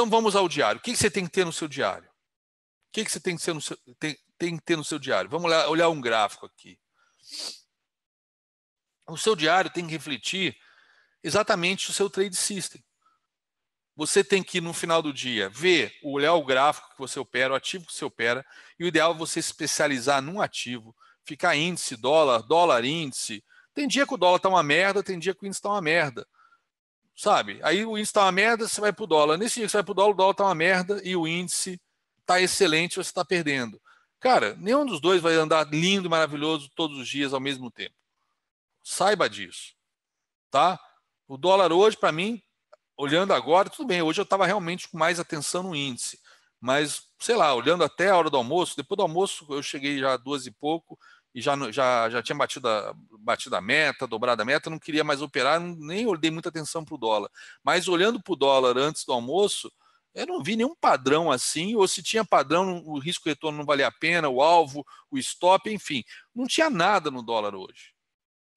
Então vamos ao diário. O que você tem que ter no seu diário? O que você tem que, seu, tem, tem que ter no seu diário? Vamos olhar, olhar um gráfico aqui. O seu diário tem que refletir exatamente o seu trade system. Você tem que, no final do dia, ver, olhar o gráfico que você opera, o ativo que você opera, e o ideal é você especializar num ativo, ficar índice, dólar, dólar índice. Tem dia que o dólar está uma merda, tem dia que o índice está uma merda sabe? Aí o índice está uma merda, você vai para o dólar. Nesse dia que você vai para o dólar, o dólar está uma merda e o índice está excelente, você está perdendo. Cara, nenhum dos dois vai andar lindo e maravilhoso todos os dias ao mesmo tempo. Saiba disso, tá? O dólar hoje, para mim, olhando agora, tudo bem, hoje eu estava realmente com mais atenção no índice. Mas, sei lá, olhando até a hora do almoço, depois do almoço eu cheguei já às duas e pouco, e já, já, já tinha batido a, batido a meta, dobrado a meta, não queria mais operar, nem dei muita atenção para o dólar. Mas olhando para o dólar antes do almoço, eu não vi nenhum padrão assim, ou se tinha padrão, o risco retorno não valia a pena, o alvo, o stop, enfim. Não tinha nada no dólar hoje.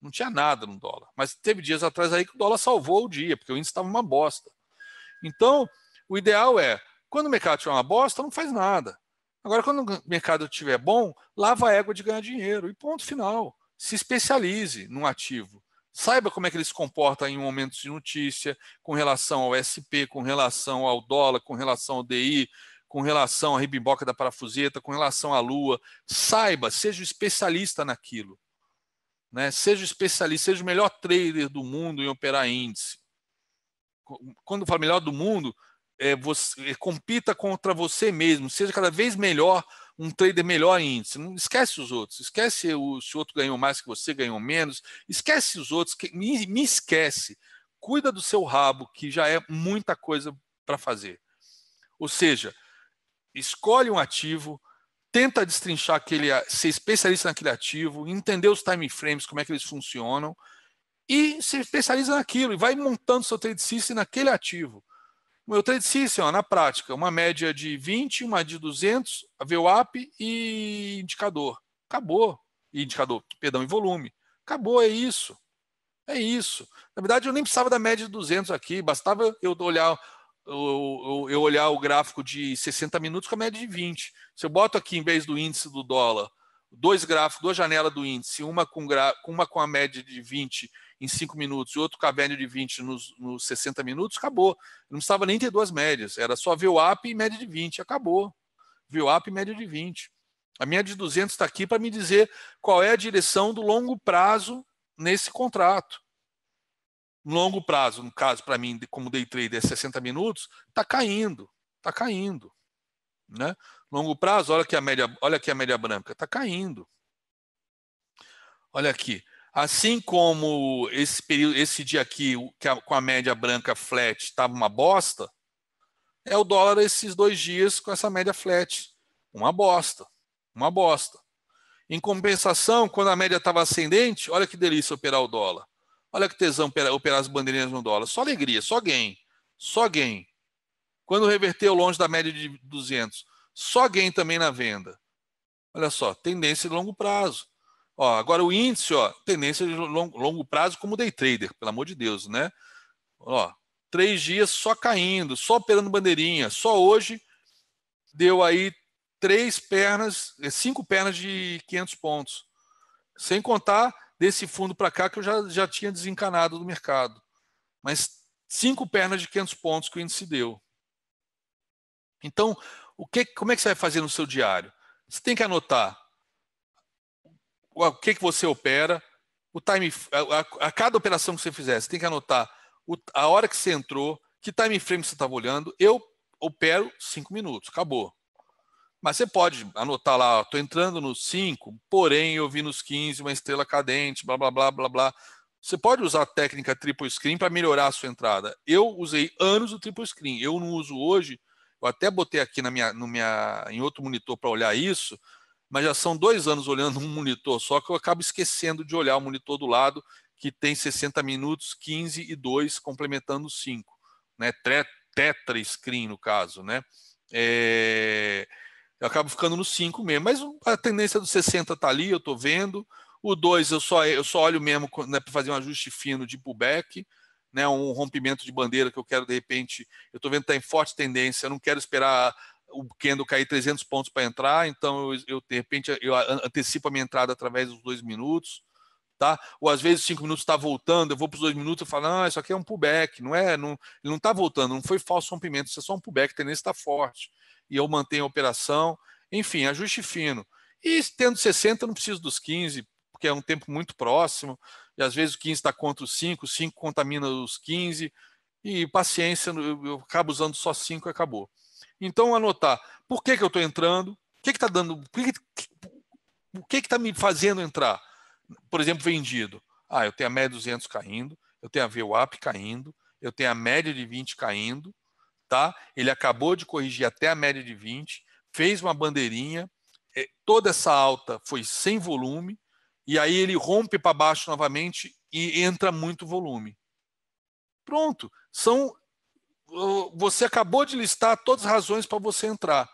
Não tinha nada no dólar. Mas teve dias atrás aí que o dólar salvou o dia, porque o índice estava uma bosta. Então, o ideal é, quando o mercado tiver uma bosta, não faz nada. Agora, quando o mercado estiver bom, lava a égua de ganhar dinheiro e ponto final. Se especialize num ativo. Saiba como é que ele se comporta em momentos de notícia, com relação ao SP, com relação ao dólar, com relação ao DI, com relação à ribimboca da parafuseta, com relação à lua. Saiba, seja o especialista naquilo. Né? Seja o especialista, seja o melhor trader do mundo em operar índice. Quando eu falo melhor do mundo, é, você, é, compita contra você mesmo, seja cada vez melhor, um trader melhor em índice. Não esquece os outros, esquece o, se o outro ganhou mais que você, ganhou menos, esquece os outros, que, me, me esquece. Cuida do seu rabo, que já é muita coisa para fazer. Ou seja, escolhe um ativo, tenta destrinchar aquele, ser especialista naquele ativo, entender os time frames, como é que eles funcionam, e se especializa naquilo, e vai montando seu trade system naquele ativo. O meu trade system, ó, na prática, uma média de 20, uma de 200, a VWAP e indicador. Acabou. E indicador, perdão, e volume. Acabou, é isso. É isso. Na verdade, eu nem precisava da média de 200 aqui, bastava eu olhar eu, eu olhar o gráfico de 60 minutos com a média de 20. Se eu boto aqui, em vez do índice do dólar, dois gráficos, duas janelas do índice, uma com, gra... uma com a média de 20 em 5 minutos e outra com a média de 20 nos, nos 60 minutos, acabou. Não precisava nem ter duas médias, era só ver o up e média de 20, acabou. up e média de 20. A minha de 200 está aqui para me dizer qual é a direção do longo prazo nesse contrato. Longo prazo, no caso, para mim, como day trader, é 60 minutos, está caindo, está caindo. Né? Longo prazo, olha que a média, olha que a média branca, está caindo. Olha aqui. Assim como esse período, esse dia aqui, a, com a média branca flat, estava tá uma bosta, é o dólar esses dois dias com essa média flat. Uma bosta. Uma bosta. Em compensação, quando a média estava ascendente, olha que delícia operar o dólar. Olha que tesão operar, operar as bandeirinhas no dólar. Só alegria, só gain. Só gain. Quando reverteu longe da média de 200, só gain também na venda. Olha só, tendência de longo prazo. Ó, agora o índice, ó, tendência de longo, longo prazo como day trader, pelo amor de Deus, né? Ó, três dias só caindo, só operando bandeirinha. Só hoje deu aí três pernas, é, cinco pernas de 500 pontos. Sem contar desse fundo para cá que eu já, já tinha desencanado do mercado. Mas cinco pernas de 500 pontos que o índice deu. Então, o que, como é que você vai fazer no seu diário? Você tem que anotar o que, que você opera, o time, a, a, a cada operação que você fizer, você tem que anotar o, a hora que você entrou, que time frame você estava olhando. Eu opero cinco minutos, acabou. Mas você pode anotar lá, estou entrando nos 5, porém eu vi nos 15 uma estrela cadente, blá, blá, blá, blá, blá. Você pode usar a técnica triple screen para melhorar a sua entrada. Eu usei anos o triple screen. Eu não uso hoje eu até botei aqui na minha, no minha, em outro monitor para olhar isso, mas já são dois anos olhando um monitor só que eu acabo esquecendo de olhar o monitor do lado, que tem 60 minutos, 15 e 2, complementando 5. Né? Tetra screen, no caso. Né? É... Eu acabo ficando no 5 mesmo, mas a tendência do 60 está ali, eu estou vendo. O 2 eu só, eu só olho mesmo né, para fazer um ajuste fino de pullback né, um rompimento de bandeira que eu quero de repente. Eu estou vendo que está em forte tendência, eu não quero esperar o Kendo cair 300 pontos para entrar, então eu, eu, de repente eu antecipo a minha entrada através dos dois minutos, tá? Ou às vezes cinco minutos está voltando, eu vou para os dois minutos e falo, não, ah, isso aqui é um pullback, não é, não, ele não está voltando, não foi falso rompimento, isso é só um pullback, a tendência está forte e eu mantenho a operação, enfim, ajuste fino. E tendo 60, eu não preciso dos 15, porque é um tempo muito próximo, e às vezes o 15 está contra os 5, o 5 contamina os 15, e paciência, eu, eu acabo usando só 5 e acabou. Então, anotar por que, que eu estou entrando, o que está dando, que, o que está me fazendo entrar? Por exemplo, vendido. Ah, eu tenho a média 200 caindo, eu tenho a VWAP caindo, eu tenho a média de 20 caindo, tá? Ele acabou de corrigir até a média de 20, fez uma bandeirinha, é, toda essa alta foi sem volume, e aí ele rompe para baixo novamente e entra muito volume. Pronto. São você acabou de listar todas as razões para você entrar.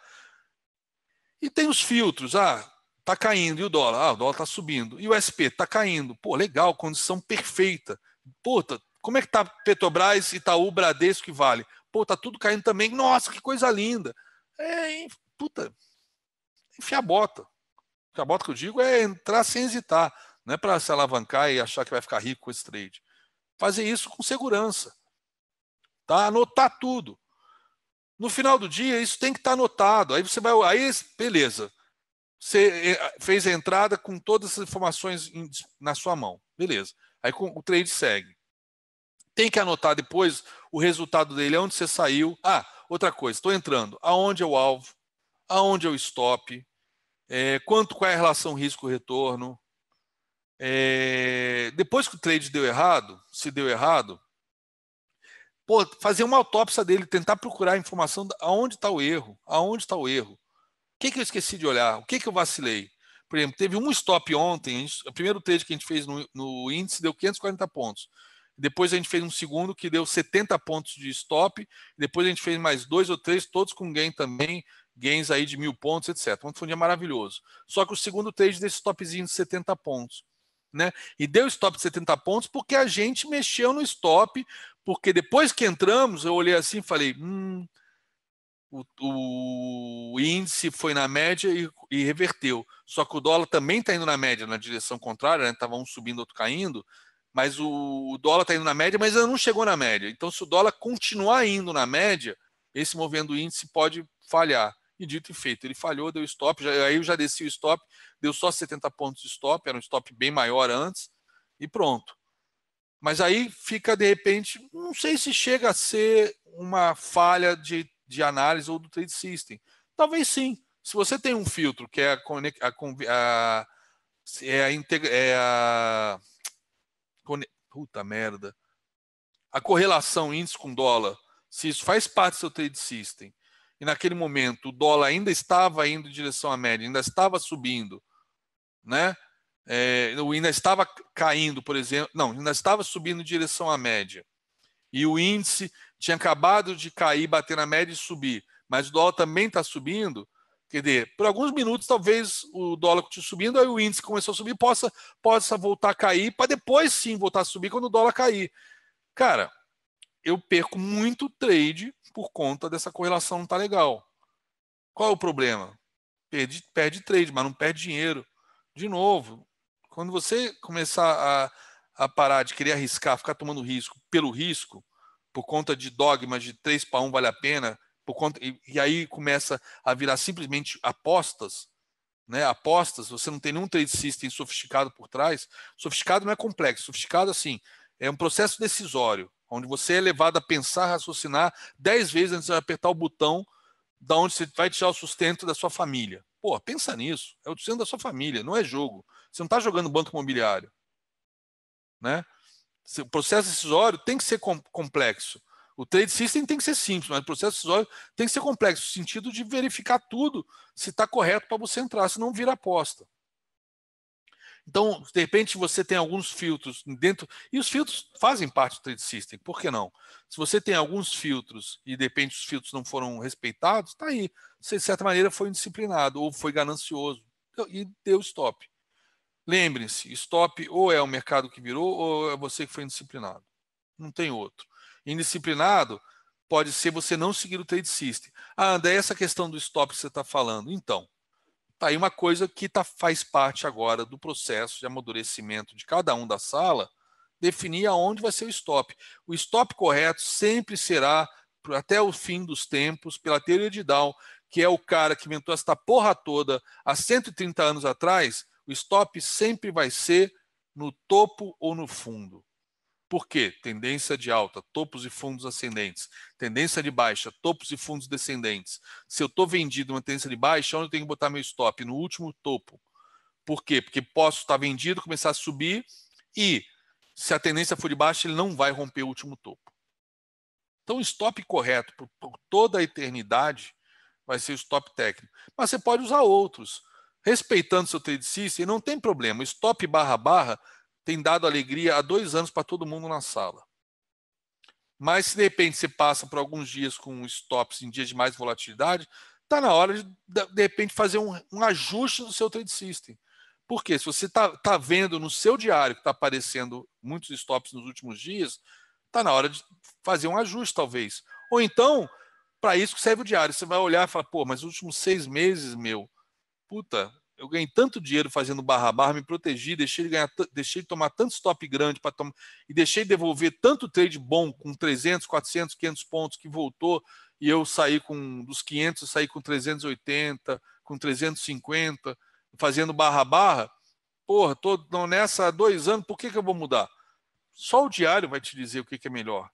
E tem os filtros. Ah, tá caindo e o dólar, ah, o dólar tá subindo. E o SP tá caindo. Pô, legal, condição perfeita. Puta, tá, como é que tá Petrobras, Itaú, Bradesco que vale? Pô, tá tudo caindo também. Nossa, que coisa linda. É, hein? puta, enfiar bota o que eu digo é entrar sem hesitar, não é para se alavancar e achar que vai ficar rico com esse trade. Fazer isso com segurança. Tá? Anotar tudo. No final do dia, isso tem que estar tá anotado. Aí você vai. Aí, beleza. Você eh, fez a entrada com todas as informações na sua mão. Beleza. Aí o trade segue. Tem que anotar depois o resultado dele, onde você saiu. Ah, outra coisa, estou entrando. Aonde é o alvo? Aonde é o stop? é, quanto qual é a relação risco-retorno. É, depois que o trade deu errado, se deu errado, pô, fazer uma autópsia dele, tentar procurar a informação aonde está o erro, aonde está o erro. O que, que eu esqueci de olhar? O que, que eu vacilei? Por exemplo, teve um stop ontem, o primeiro trade que a gente fez no, no índice deu 540 pontos. Depois a gente fez um segundo que deu 70 pontos de stop. Depois a gente fez mais dois ou três, todos com gain também, gains aí de mil pontos, etc. Um fundo maravilhoso. Só que o segundo trade desse stopzinho de 70 pontos. Né? E deu stop de 70 pontos porque a gente mexeu no stop, porque depois que entramos, eu olhei assim e falei, hum, o, o, índice foi na média e, e, reverteu. Só que o dólar também está indo na média, na direção contrária, né? um subindo, outro caindo, mas o, o dólar está indo na média, mas ainda não chegou na média. Então, se o dólar continuar indo na média, esse movimento do índice pode falhar. E dito e feito, ele falhou, deu stop, já, aí eu já desci o stop, deu só 70 pontos de stop, era um stop bem maior antes, e pronto. Mas aí fica, de repente, não sei se chega a ser uma falha de, de análise ou do trade system. Talvez sim. Se você tem um filtro, que é a, a, a, é a, integra, é a puta merda. A correlação índice com dólar, se isso faz parte do seu trade system e naquele momento o dólar ainda estava indo em direção à média, ainda estava subindo, né? É, o ainda estava caindo, por exemplo, não, ainda estava subindo em direção à média. E o índice tinha acabado de cair, bater na média e subir, mas o dólar também está subindo. Quer dizer, por alguns minutos talvez o dólar continue subindo, aí o índice começou a subir, possa, possa voltar a cair, para depois sim voltar a subir quando o dólar cair. Cara, eu perco muito trade por conta dessa correlação não tá legal. Qual é o problema? Perde, perde trade, mas não perde dinheiro. De novo, quando você começar a, a parar de querer arriscar, ficar tomando risco pelo risco, por conta de dogmas de 3 para 1 vale a pena, por conta, e, e, aí começa a virar simplesmente apostas, né? apostas, você não tem nenhum trade system sofisticado por trás. Sofisticado não é complexo, sofisticado assim, é um processo decisório onde você é levado a pensar, raciocinar dez vezes antes de apertar o botão da onde você vai tirar o sustento da sua família. Pô, pensa nisso. É o sustento da sua família, não é jogo. Você não está jogando banco imobiliário. Né? O processo decisório tem que ser complexo. O trade system tem que ser simples, mas o processo decisório tem que ser complexo, no sentido de verificar tudo se está correto para você entrar, se não vira aposta. Então, de repente, você tem alguns filtros dentro, e os filtros fazem parte do trade system, por que não? Se você tem alguns filtros e de repente os filtros não foram respeitados, está aí. Você, de certa maneira, foi indisciplinado ou foi ganancioso e deu stop. Lembre-se, stop ou é o mercado que virou ou é você que foi indisciplinado. Não tem outro. Indisciplinado pode ser você não seguir o trade system. Ah, André, essa questão do stop que você está falando. Então, Tá aí uma coisa que tá, faz parte agora do processo de amadurecimento de cada um da sala, definir aonde vai ser o stop. O stop correto sempre será até o fim dos tempos, pela teoria de Down, que é o cara que inventou esta porra toda há 130 anos atrás, o stop sempre vai ser no topo ou no fundo. Por quê? Tendência de alta, topos e fundos ascendentes. Tendência de baixa, topos e fundos descendentes. Se eu estou vendido uma tendência de baixa, onde eu tenho que botar meu stop? No último topo. Por quê? Porque posso estar tá vendido, começar a subir e, se a tendência for de baixa, ele não vai romper o último topo. Então, o stop correto por, por toda a eternidade vai ser o stop técnico. Mas você pode usar outros. Respeitando seu trade system, não tem problema. Stop barra barra tem dado alegria há dois anos para todo mundo na sala. Mas se de repente você passa por alguns dias com stops em dias de mais volatilidade, está na hora de, de repente, fazer um, um, ajuste do seu trade system. Porque se você está tá vendo no seu diário que está aparecendo muitos stops nos últimos dias, está na hora de fazer um ajuste, talvez. Ou então, para isso que serve o diário, você vai olhar e falar, pô, mas os últimos seis meses, meu, puta, eu ganhei tanto dinheiro fazendo barra barra, me protegi, deixei de, ganhar, deixei de tomar tanto stop grande para tomar e deixei de devolver tanto trade bom com 300, 400, 500 pontos que voltou e eu saí com dos 500, eu saí com 380, com 350, fazendo barra barra. Porra, tô nessa há dois anos, por que, que eu vou mudar? Só o diário vai te dizer o que, que é melhor.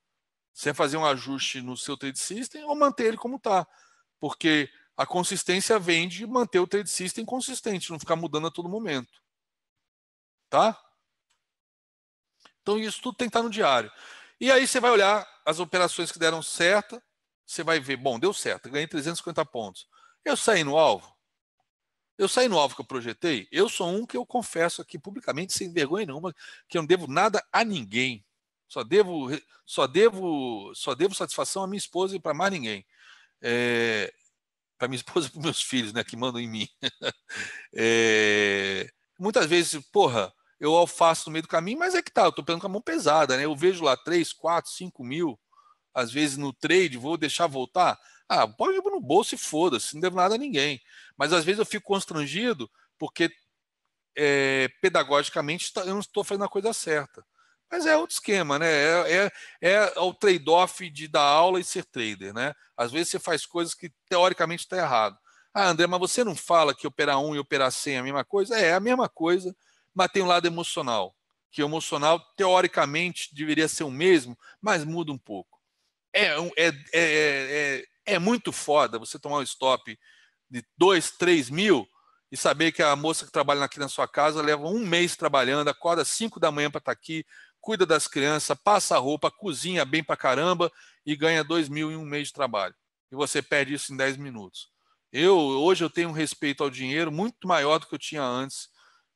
Você fazer um ajuste no seu trade system ou manter ele como está. Porque a consistência vem de manter o trade system consistente, não ficar mudando a todo momento. Tá? Então isso tudo tem que estar no diário. E aí você vai olhar as operações que deram certo, você vai ver, bom, deu certo, ganhei 350 pontos. Eu saí no alvo? Eu saí no alvo que eu projetei? Eu sou um que eu confesso aqui publicamente, sem vergonha nenhuma, que eu não devo nada a ninguém. Só devo, só devo, só devo satisfação à minha esposa e para mais ninguém. É, para minha esposa e para meus filhos, né, que mandam em mim. é, muitas vezes, porra, eu alfaço no meio do caminho, mas é que tá, eu tô pegando com a mão pesada, né? Eu vejo lá 3, 4, 5 mil, às vezes no trade, vou deixar voltar. Ah, pode ir no bolso e foda-se, não devo nada a ninguém. Mas às vezes eu fico constrangido porque é, pedagogicamente tá, eu não estou fazendo a coisa certa. Mas é outro esquema, né? É, é, é o trade-off de dar aula e ser trader, né? Às vezes você faz coisas que teoricamente está errado. Ah, André, mas você não fala que operar um e operar 100 é a mesma coisa? É, é a mesma coisa, mas tem um lado emocional. Que o emocional, teoricamente, deveria ser o mesmo, mas muda um pouco. É, é, é, é, é muito foda você tomar um stop de 2, 3 mil e saber que a moça que trabalha aqui na sua casa leva um mês trabalhando, acorda 5 da manhã para estar aqui, cuida das crianças, passa a roupa, cozinha bem pra caramba e ganha dois mil em um mês de trabalho. E você perde isso em 10 minutos. Eu hoje eu tenho um respeito ao dinheiro muito maior do que eu tinha antes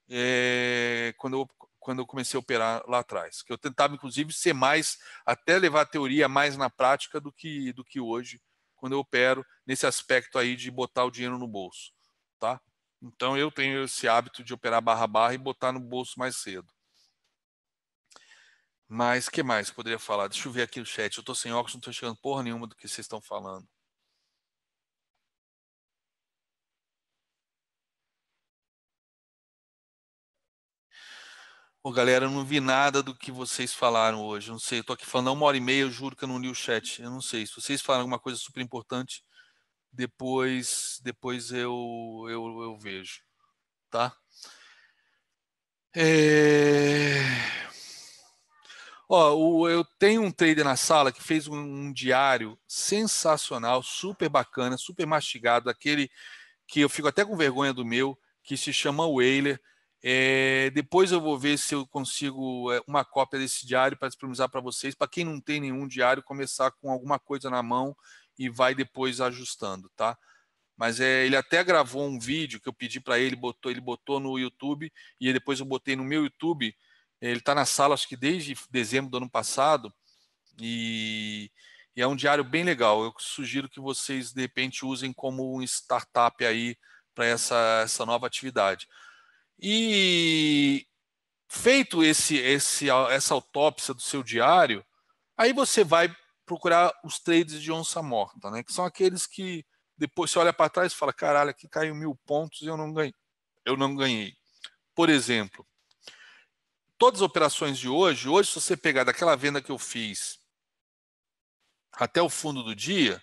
é, quando, eu, quando eu comecei a operar lá atrás. Que eu tentava inclusive ser mais, até levar a teoria mais na prática do que do que hoje quando eu opero nesse aspecto aí de botar o dinheiro no bolso, tá? Então eu tenho esse hábito de operar barra barra e botar no bolso mais cedo. Mas que mais eu poderia falar? Deixa eu ver aqui o chat. Eu tô sem óculos, não tô chegando porra nenhuma do que vocês estão falando. Ô, galera, eu não vi nada do que vocês falaram hoje. Eu não sei, eu tô aqui falando uma hora e meia, eu juro que eu não li o chat. Eu não sei. Se vocês falaram alguma coisa super importante, depois depois eu, eu, eu vejo. Tá? É... Ó, eu tenho um trader na sala que fez um, diário sensacional, super bacana, super mastigado, aquele que eu fico até com vergonha do meu, que se chama Whaler. É, depois eu vou ver se eu consigo é, uma cópia desse diário para disponibilizar para vocês. Para quem não tem nenhum diário, começar com alguma coisa na mão e vai depois ajustando, tá? mas é, ele até gravou um vídeo que eu pedi para ele, botou, ele botou no YouTube e depois eu botei no meu YouTube ele está na sala, acho que desde dezembro do ano passado, e, e, é um diário bem legal. Eu sugiro que vocês, de repente, usem como um startup aí para essa, essa nova atividade. E feito esse, esse, essa autópsia do seu diário, aí você vai procurar os trades de onça morta, né? que são aqueles que depois você olha para trás e fala, caralho, aqui caiu mil pontos e eu não ganhei. Eu não ganhei. Por exemplo, todas as operações de hoje, hoje, se você pegar daquela venda que eu fiz até o fundo do dia,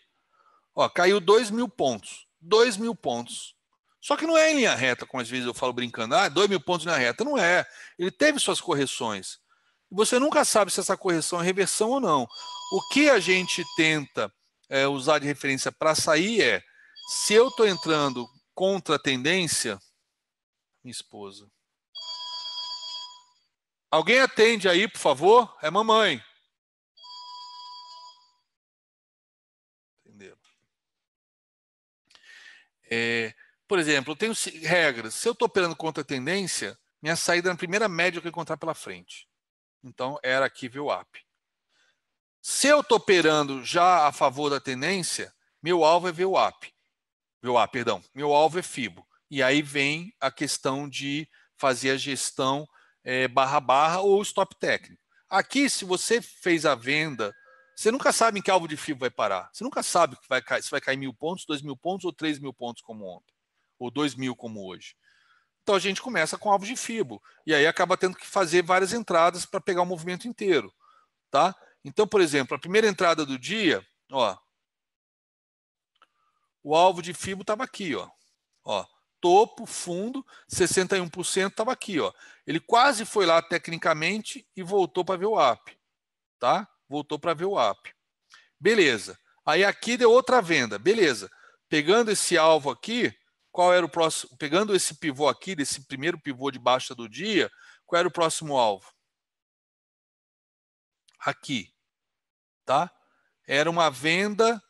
ó, caiu 2 mil pontos. 2 mil pontos. Só que não é em linha reta, como às vezes eu falo brincando, ah, 2 mil pontos na reta. Não é. Ele teve suas correções. E você nunca sabe se essa correção é reversão ou não. O que a gente tenta é, usar de referência para sair é se eu estou entrando contra a tendência, minha esposa. Alguém atende aí, por favor? É mamãe. Entendeu? É, por exemplo, eu tenho regras. Se eu estou operando contra a tendência, minha saída na é primeira média que eu encontrar pela frente. Então, era aqui viu up. Se eu estou operando já a favor da tendência, meu alvo é VWAP. Up, ah, perdão. Meu alvo é FIBO. E aí vem a questão de fazer a gestão é, barra barra ou stop técnico. Aqui, se você fez a venda, você nunca sabe em que alvo de FIBO vai parar. Você nunca sabe que vai cair, se vai cair mil pontos, dois mil pontos ou três mil pontos como ontem, ou dois mil como hoje. Então a gente começa com alvos de FIBO e aí acaba tendo que fazer várias entradas para pegar o movimento inteiro, tá? Então, por exemplo, a primeira entrada do dia, ó, o alvo de FIBO estava aqui, ó, ó, topo, fundo, 61% estava aqui, ó. Ele quase foi lá tecnicamente e voltou para ver o app, tá? Voltou para ver o app. Beleza. Aí aqui deu outra venda, beleza. Pegando esse alvo aqui, qual era o próximo? Pegando esse pivô aqui, desse primeiro pivô de baixa do dia, qual era o próximo alvo? Aqui, tá? Era uma venda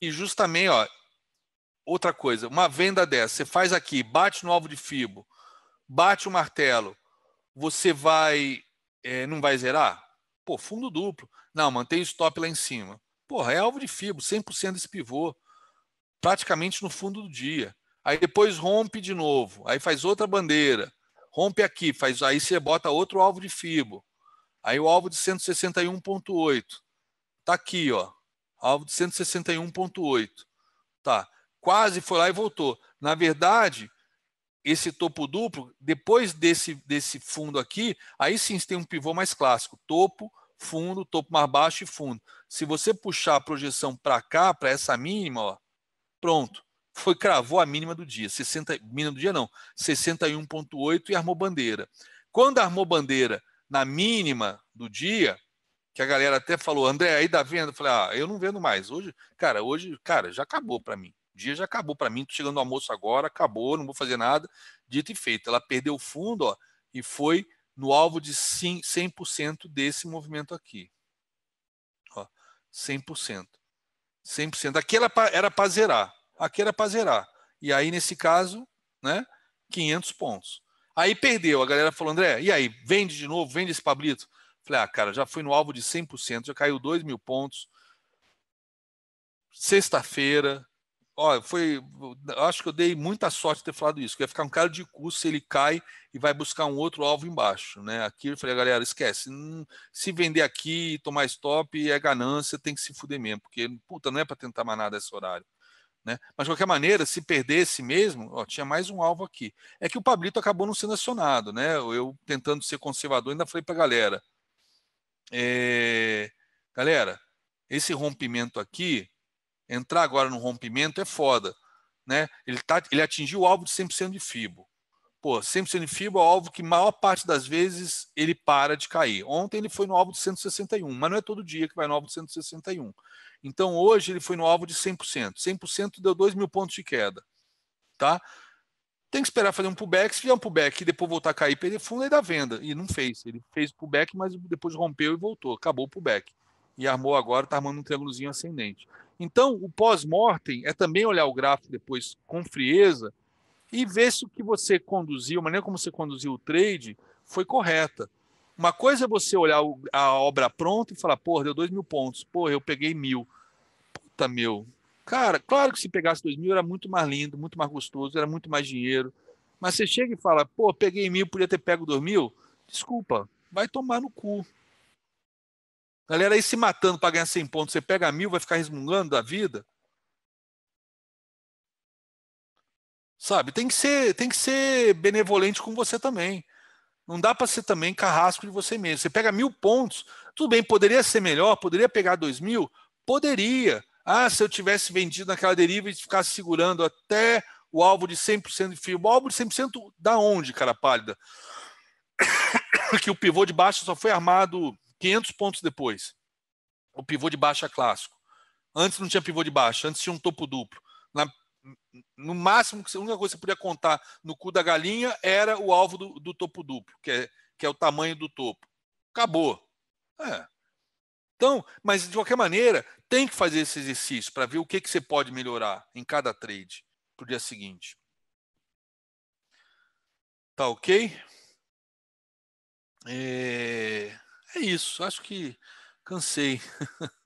e justamente, ó, outra coisa, uma venda dessa, você faz aqui, bate no alvo de fibo, bate o martelo, você vai é, não vai zerar? Pô, fundo duplo. Não, mantém o stop lá em cima. Porra, é alvo de fibro, 100% desse pivô, praticamente no fundo do dia. Aí depois rompe de novo, aí faz outra bandeira, rompe aqui, faz aí você bota outro alvo de fibro. Aí o alvo de 161.8. Tá aqui, ó. Alvo de 161.8. Tá. Quase foi lá e voltou. Na verdade, esse topo duplo, depois desse, desse fundo aqui, aí sim você tem um pivô mais clássico, topo, fundo, topo mais baixo e fundo. Se você puxar a projeção para cá, para essa mínima, ó, pronto, foi cravou a mínima do dia, 60, mínima do dia não, 61.8 e armou bandeira. Quando armou bandeira na mínima do dia, que a galera até falou, André, aí da tá venda? Eu falei, ah, eu não vendo mais. Hoje, cara, hoje, cara, já acabou para mim dia já acabou para mim, tô chegando ao almoço agora, acabou, não vou fazer nada, dito e feito. Ela perdeu o fundo ó, e foi no alvo de 100% desse movimento aqui. Ó, 100%. 100%. Aqui era para zerar. Aqui era para zerar. E aí, nesse caso, né, 500 pontos. Aí perdeu. A galera falou, André, e aí? Vende de novo? Vende esse Pablito? Falei, ah, cara, já fui no alvo de 100%, já caiu 2 mil pontos. Sexta-feira, Ó, foi, acho que eu dei muita sorte de ter falado isso, que vai ficar um cara de curso se ele cai e vai buscar um outro alvo embaixo, né? Aqui eu falei, galera, esquece, se vender aqui, tomar stop é ganância, tem que se fuder mesmo, porque puta, não é para tentar manar esse horário. Né? Mas, de qualquer maneira, se perdesse mesmo, ó, tinha mais um alvo aqui. É que o Pablito acabou não sendo acionado, né? Eu, tentando ser conservador, ainda falei para a galera: é... galera, esse rompimento aqui Entrar agora no rompimento é foda. Né? Ele, tá, ele atingiu o alvo de 100% de FIBO. Pô, 100% de FIBO é o alvo que maior parte das vezes ele para de cair. Ontem ele foi no alvo de 161, mas não é todo dia que vai no alvo de 161. Então hoje ele foi no alvo de 100%. 100% deu 2 mil pontos de queda. Tá? Tem que esperar fazer um pullback. Se fizer um pullback e depois voltar a cair, perder fundo, aí dá venda. E não fez. Ele fez pullback, mas depois rompeu e voltou. Acabou o pullback. E armou agora, está armando um triângulozinho ascendente. Então, o pós-mortem é também olhar o gráfico depois com frieza e ver se o que você conduziu, a maneira como você conduziu o trade, foi correta. Uma coisa é você olhar a obra pronta e falar, porra, deu dois mil pontos, porra, eu peguei mil. Puta meu. Cara, claro que se pegasse dois mil era muito mais lindo, muito mais gostoso, era muito mais dinheiro. Mas você chega e fala, pô, peguei mil, podia ter pego dois mil. Desculpa, vai tomar no cu galera aí se matando para ganhar 100 pontos, você pega mil, vai ficar resmungando da vida. Sabe? Tem que ser, tem que ser benevolente com você também. Não dá para ser também carrasco de você mesmo. Você pega mil pontos, tudo bem, poderia ser melhor, poderia pegar dois mil, poderia. Ah, se eu tivesse vendido naquela deriva e ficasse segurando até o alvo de 100% de fio. O alvo de 100% da onde, cara pálida? que o pivô de baixo só foi armado 500 pontos depois, o pivô de baixa clássico. Antes não tinha pivô de baixa, antes tinha um topo duplo. Na, no máximo, a única coisa que você podia contar no cu da galinha era o alvo do, do topo duplo, que é, que é o tamanho do topo. Acabou. É. Então, mas de qualquer maneira, tem que fazer esse exercício para ver o que, que você pode melhorar em cada trade para o dia seguinte. Tá ok? É... É isso, acho que cansei.